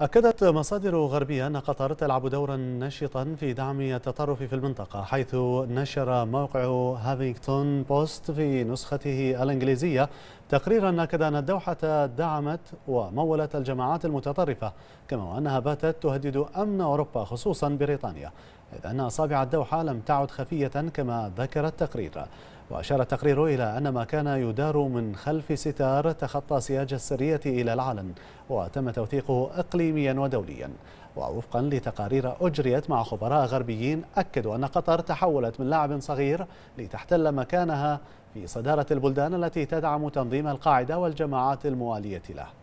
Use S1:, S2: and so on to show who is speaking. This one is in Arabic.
S1: أكدت مصادر غربية أن قطر تلعب دورا نشطا في دعم التطرف في المنطقة حيث نشر موقع هافينغتون بوست في نسخته الإنجليزية تقريرا أكد أن الدوحة دعمت ومولت الجماعات المتطرفة كما وأنها باتت تهدد أمن أوروبا خصوصا بريطانيا إذ أن أصابع الدوحة لم تعد خفية كما ذكر التقرير وأشار التقرير إلى أن ما كان يدار من خلف ستار تخطى سياج السرية إلى العلن وتم توثيقه إقليميا ودوليا ووفقا لتقارير أجريت مع خبراء غربيين أكدوا أن قطر تحولت من لاعب صغير لتحتل مكانها في صدارة البلدان التي تدعم تنظيم القاعدة والجماعات الموالية له